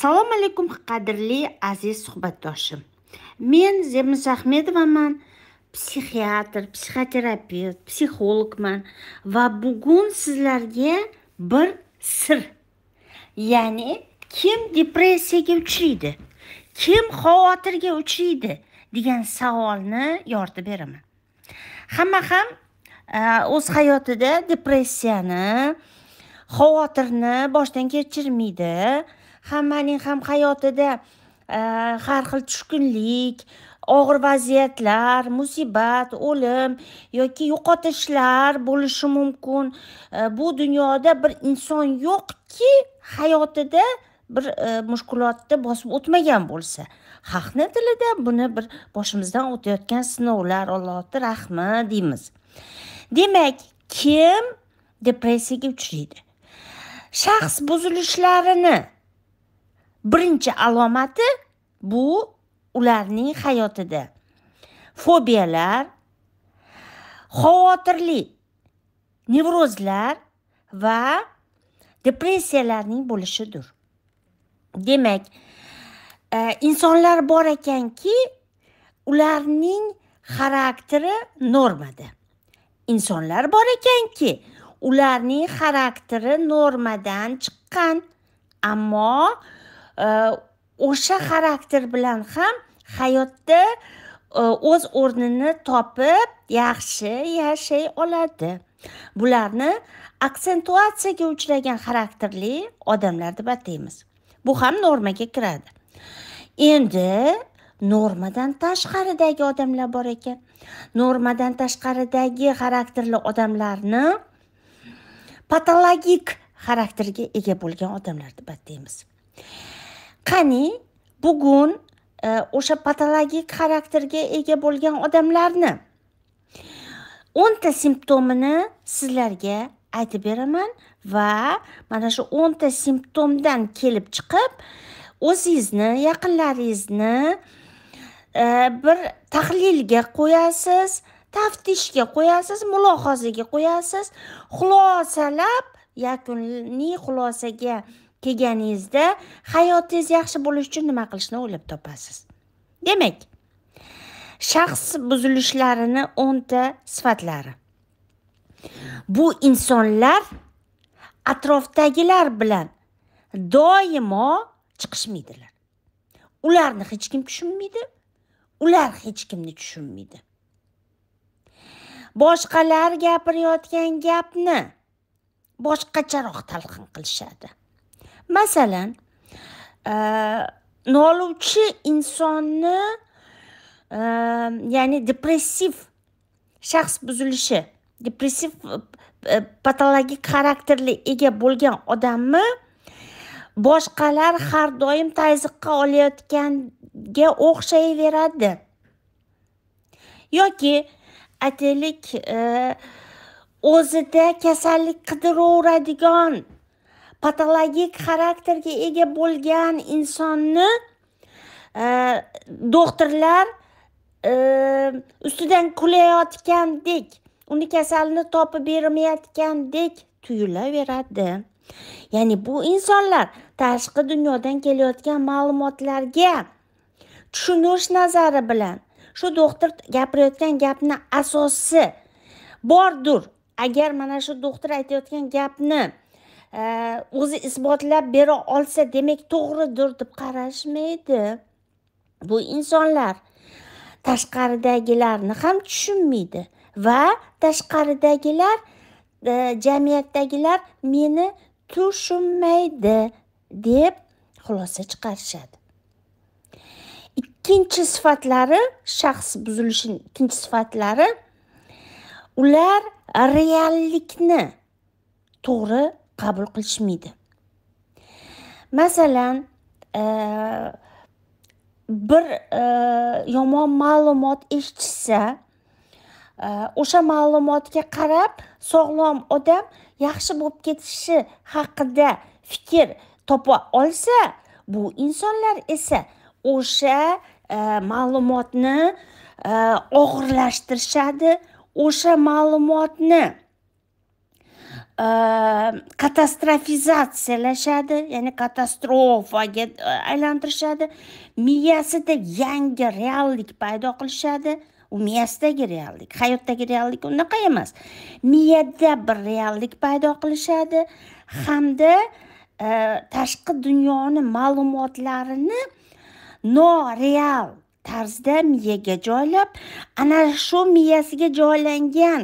assalomu alaykum qadrli aziz suhbatdoshim men zebniz ahmedovaman psixiatr psixoterapevt psixologman va bugun sizlarga bir sir ya'ni kim depressiyaga uchraydi kim xavotirga uchraydi degan savolni yoritib beraman hamma ham e, o'z hayotida depressiyani xavotirni boshdan kechirmaydi hammaning ham hayotida e, har xil tushkunlik og'ir vaziyatlar musibat o'lim yoki yo'qotishlar bo'lishi mumkin e, bu dunyoda bir inson yo'qki hayotida bir e, mushkulotni bosib o'tmagan bo'lsa xalqni tilida buni bir boshimizdan o'tayotgan sinovlar allohni rahmi deymiz demak kim depressiyaga uchraydi shaxs buzilishlarini birinchi alomati bu ularning hayotida fobiyalar xavotirli nevrozlar va depressiyalarning bo'lishidir demak e, insonlar bor ekanki ularning xarakteri normada insonlar bor ekanki ularning xarakteri normadan chiqqan ammo Э, o'sha xarakter bilan ham hayotda e, o'z o'rnini topib yaxshi yashay oladi bularni aksentuatsiyaga uchragan xarakterli odamlar deb ataymiz bu ham normaga kiradi endi normadan tashqaridagi odamlar bor ekan normadan tashqaridagi xarakterli odamlarni patologik xarakterga ega bo'lgan odamlar deb ataymiz qani bugun e, o'sha patologik xarakterga ega bo'lgan odamlarni o'nta simptomini sizlarga aytib beraman va mana shu o'nta simptomdan kelib chiqib o'zingizni yaqinlaringizni e, bir tahlilga qo'yasiz taftishga qo'yasiz mulohazaga qo'yasiz xulosalab yakuniy xulosaga kelganingizda hayotingiz yaxshi bo'lishi uchun nima qilishni o'ylab topasiz demak shaxs buzilishlarini o'nta sifatlari bu insonlar atrofdagilar bilan doimo chiqishmaydilar ularni hech kim tushunmaydi ular hech kimni tushunmaydi boshqalar gapirayotgan gapni boshqacharoq talqin qilishadi masalan e, noluvchi insonni e, ya'ni depressiv shaxs buzilishi depressiv e, patologik xarakterli ega bo'lgan odamni boshqalar har doim tayziqqa olayotganga o'xshayveradi yoki aytaylik o'zida kasallik qidiraveradigan patologik xarakterga ega bo'lgan insonni e, doktorlar e, ustidan kulayotgandek uni kasalini topib bermayotgandek tuyulaveradi ya'ni bu insonlar tashqi dunyodan kelayotgan ma'lumotlarga tushunish nazari bilan shu doktor gapirayotgan gapni asosi bordir agar mana shu doktor aytayotgan gapni o'zi isbotlab bera olsa demak to'g'ridir deb qarashmaydi bu insonlar tashqaridagilarni ham tushunmaydi va tashqaridagilar e, jamiyatdagilar meni tushunmaydi deb xulosa chiqarishadi ikkinchi sifatlari shaxs buzilishining ikkinchi sifatlari ular reallikni to'g'ri qabul qilishmaydi masalan e, bir e, yomon ma'lumot eshitishsa e, o'sha ma'lumotga qarab sog'lom odam yaxshi bo'lib ketishi haqida fikr topa olsa bu insonlar esa o'sha ma'lumotni og'irlashtirishadi o'sha ma'lumotni lashadi ya'ni katastrofaga aylantirishadi miyasida yangi reallik paydo qilishadi u miyasidagi reallik hayotdagi reallik unaqa emas miyada bir reallik paydo qilishadi hamda tashqi dunyoni ma'lumotlarini noreal tarzda miyaga joylab ana shu miyasiga joylangan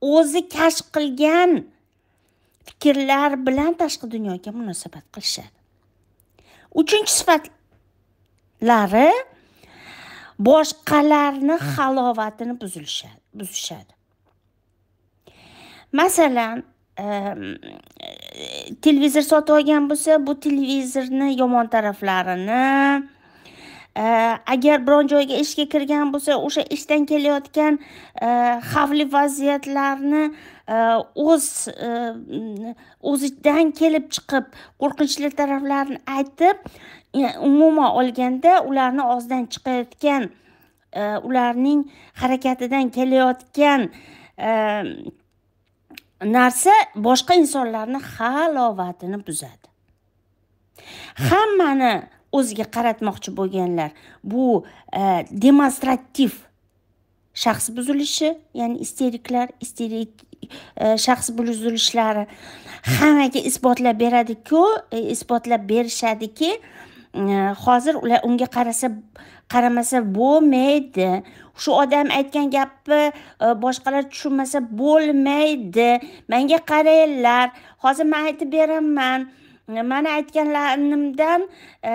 o'zi kashf qilgan fikrlar bilan tashqi dunyoga munosabat qilishadi uchinchi sifatlari boshqalarni halovatini buzishadi masalan televizor sotib olgan bo'lsa bu televizorni yomon taraflarini agar biron joyga ishga kirgan bo'lsa o'sha ishdan kelayotgan e, xavfli vaziyatlarni e, o'z e, o'zidan kelib chiqib qo'rqinchli taraflarni aytib umuman olganda ularni og'zidan chiqayotgan ularning harakatidan kelayotgan narsa boshqa insonlarni halovatini buzadi hammani o'ziga qaratmoqchi bo'lganlar bu e, demonstrativ shaxs buzilishi ya'ni isteriklar isterik e, shaxs buzilishlari hammaga isbotlab beradiku e, isbotlab berishadiki e, hozir ular unga qarasa qaramasa bo'lmaydi shu odam aytgan gapni boshqalar tushunmasa bo'lmaydi menga qaranglar hozir man aytib beraman mana aytganlarimdan e,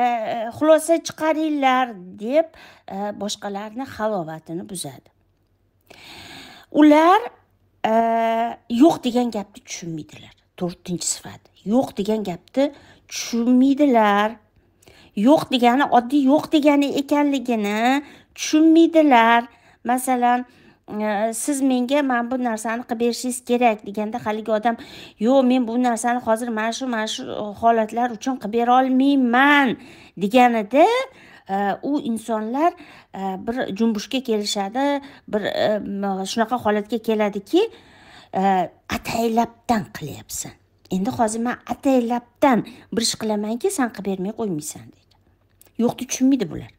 xulosa chiqaringlar deb e, boshqalarni halovatini buzadi ular e, yo'q degan gapni tushunmaydilar to'rtinchi sifat yo'q degan gapni tushunmaydilar yo'q degani oddiy yo'q degani ekanligini tushunmaydilar masalan Э, siz menga mana bu narsani qilib berishingiz kerak deganda haligi odam yo'q men bu narsani hozir mana shu mana shu e, holatlar uchun qilib bera olmayman deganida e, u insonlar e, bir jumbushga kelishadi bir shunaqa holatga keladiki ataylabdan qilyapsan endi hozir man ataylabdan bir ish qilamanki san qilib bermay qo'ymaysan deydi yo'qni tushunmaydi bular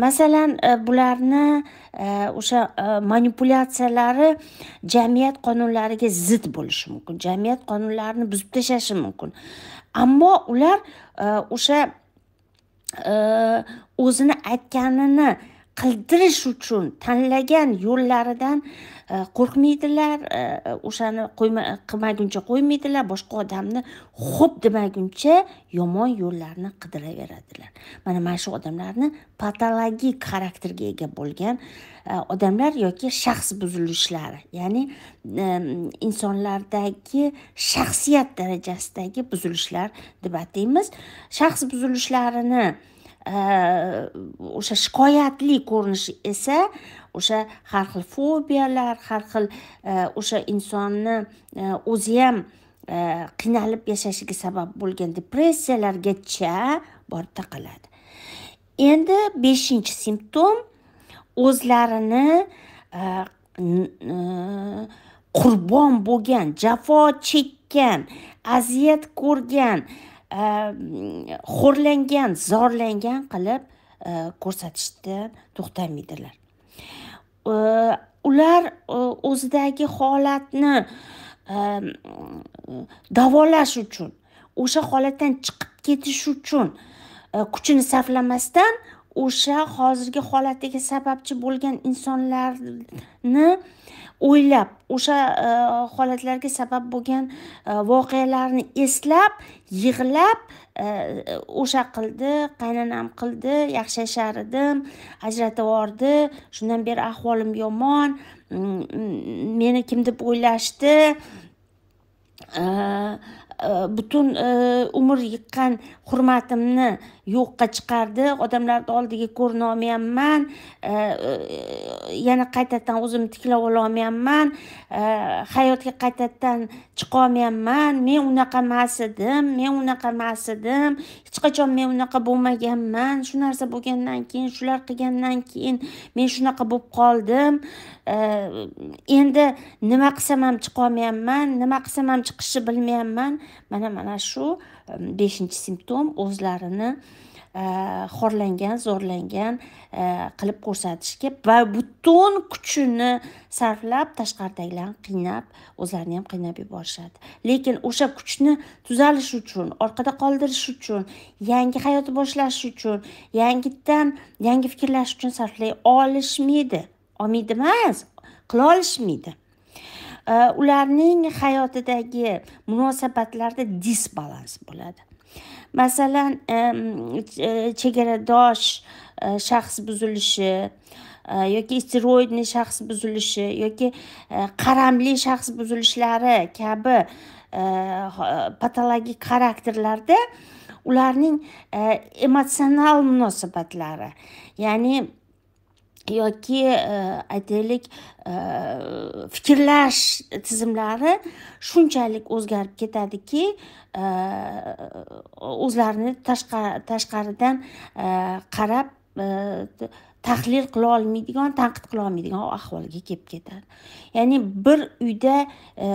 masalan e, bularni e, o'sha e, manipulyatsiyalari jamiyat qonunlariga zid bo'lishi mumkin jamiyat qonunlarini buzib tashlashi mumkin ammo ular o'sha o'zini aytganini qildirish uchun tanlagan yo'llaridan e, qo'rqmaydilar e, e, o'shani qilmaguncha qo'ymaydilar boshqa odamni xo'p demaguncha yomon yo'llarni qidiraveradilar mana mana shu odamlarni patologik xarakterga ega bo'lgan odamlar yoki shaxs buzilishlari ya'ni insonlardagi shaxsiyat darajasidagi buzilishlar deb ataymiz shaxs buzilishlarini o'sha shikoyatli ko'rinishi esa o'sha har xil fobiyalar har xil o'sha insonni o'zi ham qiynalib yashashiga sabab bo'lgan depressiyalargacha borib taqaladi endi beshinchi simptom o'zlarini qurbon bo'lgan jafo chekkan aziyat ko'rgan Ehm, xo'rlangan zorlangan qilib e, ko'rsatishdan to'xtamaydilar e, ular e, o'zidagi holatni ehm, davolash uchun o'sha holatdan chiqib ketish uchun kuchini sarflamasdan o'sha hozirgi holatiga sababchi bo'lgan insonlarni o'ylab o'sha e, holatlarga sabab bo'lgan e, voqealarni eslab yig'lab e, o'sha qildi qaynanam qildi yaxshi yashar edim ajratib yubordi shundan beri ahvolim yomon meni kim deb o'ylashdi butun umr yiqqan hurmatimni yo'qqa chiqardi odamlarni oldiga ko'rina olmayapman e, yana qaytadan o'zimni tiklab ololmayapman hayotga qaytadan chiqolmayapman men unaqa emas edim men unaqa emas edim hech qachon men unaqa bo'lmaganman shu narsa bo'lgandan keyin shular qilgandan keyin men shunaqa bo'lib qoldim endi nima qilsam ham chiqolmayapman nima qilsam ham chiqishni bilmayapman mana mana shu beshinchi simptom o'zlarini e, xorlangan zo'rlangan e, qilib ko'rsatishga va butun kuchini sarflab tashqaridagilarni qiynab o'zlarini ham qiynab yuborishadi lekin o'sha kuchni tuzalish uchun orqada qoldirish uchun yangi hayot boshlash uchun yangidan yangi fikrlash uchun sarflay olishmaydi olmaydi emas qila olishmaydi Э, ularning hayotidagi munosabatlarda disbalans bo'ladi masalan e, chegaradosh e, e, shaxs buzilishi yoki steroidni shaxs buzilishi yoki qaramli shaxs buzilishlari kabi patologik xarakterlarda ularning emotsional munosabatlari ya'ni yoki e, aytaylik e, fikrlash tizimlari shunchalik o'zgarib ketadiki e, o'zlarini tashqaridan qarab tahlil qila olmaydigan tanqid qila olmaydigan ahvolga kelib ketadi ya'ni bir uyda e,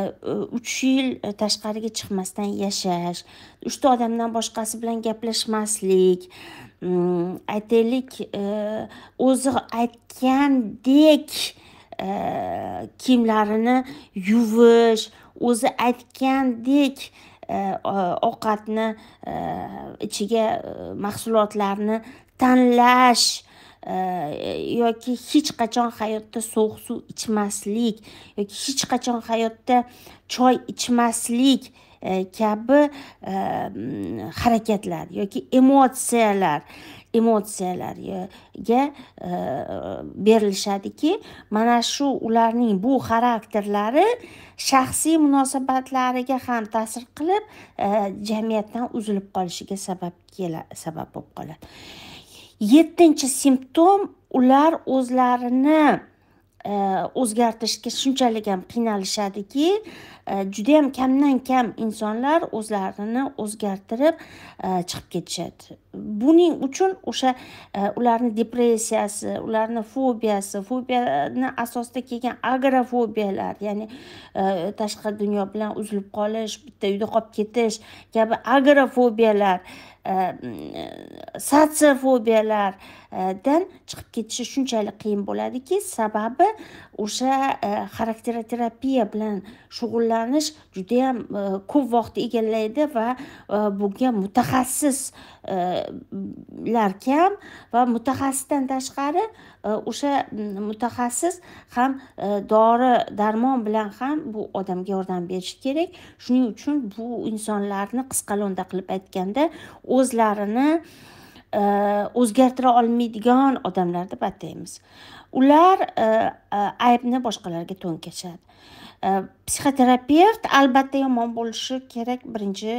uch yil e, tashqariga chiqmasdan yashash uchta odamdan boshqasi bilan gaplashmaslik mm, aytaylik e, o'zi aytgandek kiyimlarini yuvish o'zi aytgandek ovqatni ichiga mahsulotlarni tanlash yoki hech qachon hayotda sovuq suv ichmaslik yoki hech qachon hayotda choy ichmaslik kabi harakatlar yoki emotsiyalar emotsiyalarga berilishadiki mana shu ularning bu xarakterlari shaxsiy munosabatlariga ham ta'sir qilib jamiyatdan uzilib qolishiga sabab sabab bo'lib qoladi yettinchi simptom ular o'zlarini e, o'zgartirishga shunchalik ham qiynalishadiki e, judayam kamdan kam insonlar o'zlarini o'zgartirib e, chiqib ketishadi buning uchun o'sha ularni depressiyasi ularni fobiyasi fobiyani asosida kelgan agrofobiyalar ya'ni tashqi dunyo bilan uzilib qolish bitta uyda qolib ketish kabi agrofobiyalar sotsiofobiyalar э, E, dan chiqib ketishi shunchalik qiyin bo'ladiki sababi o'sha e, xarakteroterapiya bilan shug'ullanish judayam e, ko'p vaqt egallaydi va bunga mutaxassislar kam va mutaxassisdan tashqari o'sha mutaxassis ham dori darmon bilan ham bu odamga yordam berishi kerak shuning uchun bu insonlarni qisqalo'nda qilib aytganda o'zlarini E, o'zgartira olmaydigan odamlarni bataymiz ular e, e, aybni boshqalarga to'nkashadi psixoterapevt albatta yomon bo'lishi kerak birinchi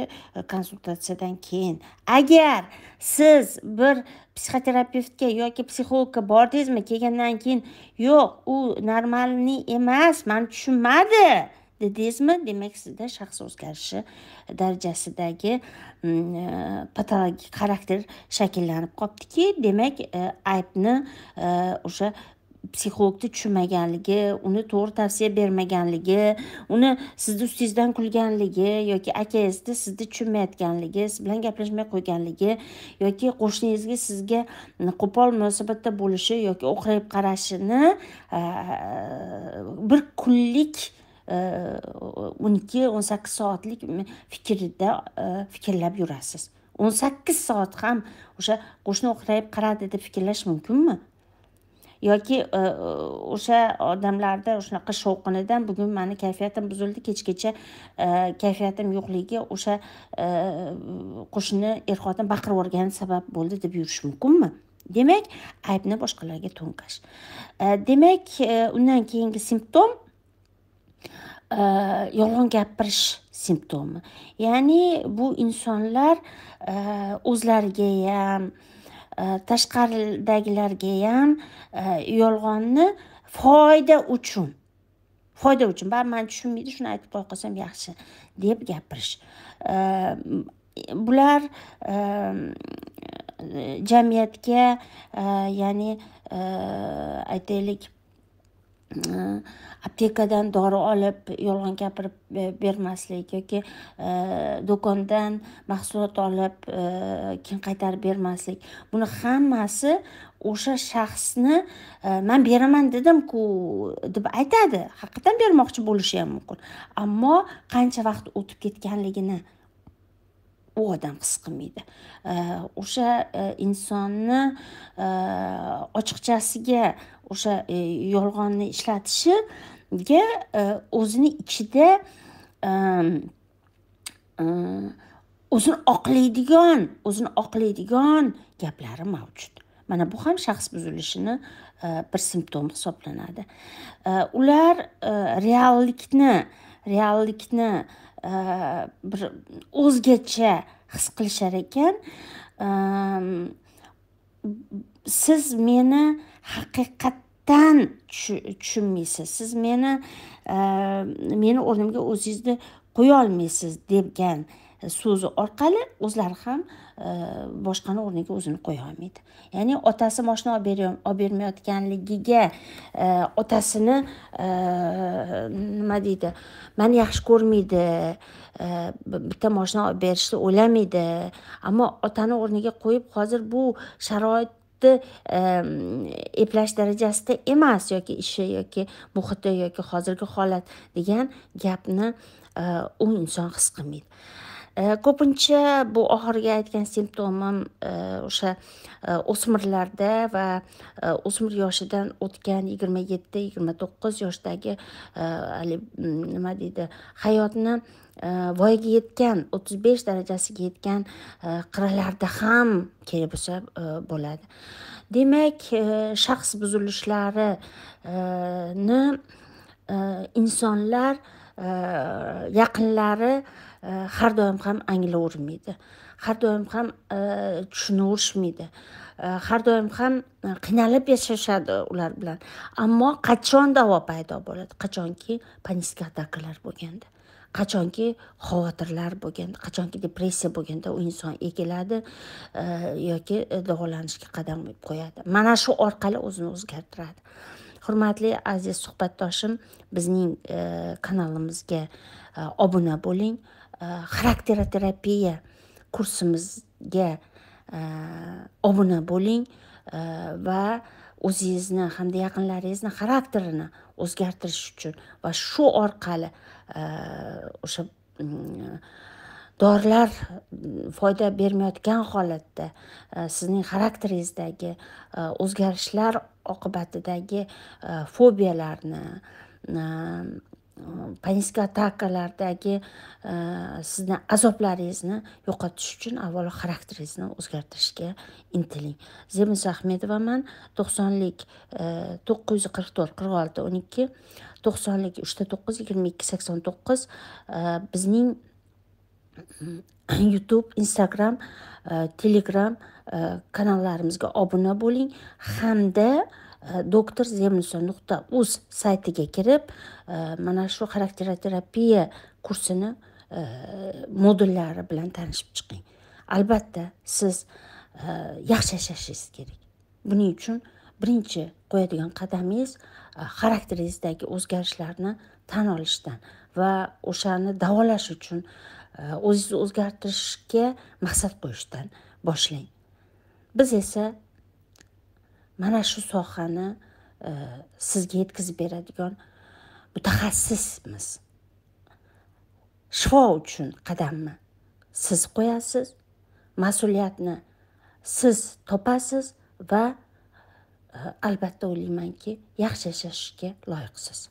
konsultatsiyadan keyin agar siz bir psixoterapevtga yoki psixologga bordingizmi kelgandan keyin yo'q u normalniy emas mani tushunmadi dedingizmi demak sizda shaxs o'zgarishi darajasidagi mm, e, patologik xarakter shakllanib qolibdiki demak e, aybni e, o'sha psixologni tushunmaganligi uni to'g'ri tavsiya bermaganligi uni sizni ustingizdan kulganligi yoki akangizni sizni tushunmayotganligi siz bilan gaplashmay qo'yganligi yoki qo'shningizga sizga qo'pol munosabatda bo'lishi yoki o'qrayib qarashini bir kunlik o'n ikki o'n sakkiz soatlik fikrda e, fikrlab yurasiz o'n sakkiz soat ham o'sha qo'shni o'qrayib qaradi deb fikrlash mumkinmi yoki e, o'sha odamlarda shunaqa shovqinidan bugun mani kayfiyatim buzildi kechgacha e, kayfiyatim yo'qligi o'sha qo'shni er xotin baqirib yuborgani sabab bo'ldi deb yurish mumkinmi demak aybni boshqalarga to'nkash demak undan keyingi simptom yolg'on gapirish simptomi ya'ni bu insonlar o'zlariga ham tashqaridagilarga ham yolg'onni foyda uchun foyda uchun baribir mani tushunmaydi shuni aytib qo'ya qolsam yaxshi deb gapirish bular jamiyatga ya'ni aytaylik aptekadan dori olib yolg'on gapirib e, bermaslik yoki e, do'kondan mahsulot olib e, keyin qaytarib bermaslik buni hammasi o'sha shaxsni man beraman dedimku deb aytadi haqiqatdan bermoqchi bo'lishi ham mumkin ammo qancha vaqt o'tib ketganligini u odam his qilmaydi o'sha e, insonni e, ochiqchasiga o'sha e, yolg'onni ishlatishiga o'zini ichida o'zini oqlaydigan o'zini oqlaydigan gaplari mavjud mana bu ham shaxs buzilishini bir simptom hisoblanadi ular reallikni reallikni bir o'zgacha his qilishar ekan siz meni haqiqatdan tushunmaysiz siz meni meni o'rnimga o'zingizni qo'yolmaysiz degan so'zi orqali o'zlari ham e, boshqani o'rniga o'zini qo'ya olmaydi ya'ni otasi moshina olib bermayotganligiga e, otasini e, nima deydi mani yaxshi ko'rmaydi bitta moshina olib berishni o'ylamaydi ammo otani o'rniga qo'yib hozir bu sharoit eplash darajasida emas yoki ishi yoki muhiti yoki hozirgi holat degan gapni u inson his qilmaydi Э, ko'pincha bu oxirgi aytgan simptomim e, o'sha e, o'smirlarda va e, o'smir yoshidan o'tgan yigirma yetti yigirma to'qqiz yoshdagi haligi nima deydi hayotni voyaga yetgan o'ttiz besh darajasiga yetgan qirralarda ham kerak bo'lsa bo'ladi demak shaxs buzilishlarini insonlar yaqinlari Э, har doim ham anglavermaydi har doim ham э, tushunavermaydi э, har doim ham qiynalib yashashadi ular bilan ammo qachon davo paydo bo'ladi qachonki panika atakalar bo'lganda qachonki xavotirlar bo'lganda qachonki depressiya bo'lganda u inson egiladi yoki davolanishga qadam qo'yadi mana shu orqali o'zini o'zgartiradi hurmatli aziz suhbatdoshim bizning kanalimizga obuna bo'ling xarakter terapiya kursimizga obuna bo'ling va o'zingizni hamda yaqinlaringizni xarakterini o'zgartirish uchun va shu orqali o'sha dorilar foyda bermayotgan holatda sizning xarakteringizdagi o'zgarishlar oqibatidagi fobiyalarni panika atakalardagi e, sizni azoblaringizni yo'qotish uchun avvalo xarakteringizni o'zgartirishga intiling zemis ahmedovaman to'qsonlik e, to'qqiz yuz qirq to'rt qirq olti o'n ikki to'qsonlik uchta to'qqiz yigirma ikki sakson to'qqiz e, bizning youtube instagram telegram kanallarimizga obuna bo'ling hamda doktor zemlison nuqta uz saytiga kirib mana shu xarakteroterapiya kursini modullari bilan tanishib chiqing albatta siz yaxshi yashashingiz kerak buning uchun birinchi qo'yadigan qadamingiz xarakteringizdagi o'zgarishlarni tan olishdan va o'shani davolash uchun o'zingizni o'zgartirishga maqsad qo'yishdan boshlang biz esa mana shu sohani e, sizga yetkazib beradigan mutaxassismiz shifo uchun qadamni siz qo'yasiz mas'uliyatni siz topasiz va e, albatta o'ylaymanki yaxshi yashashga loyiqsiz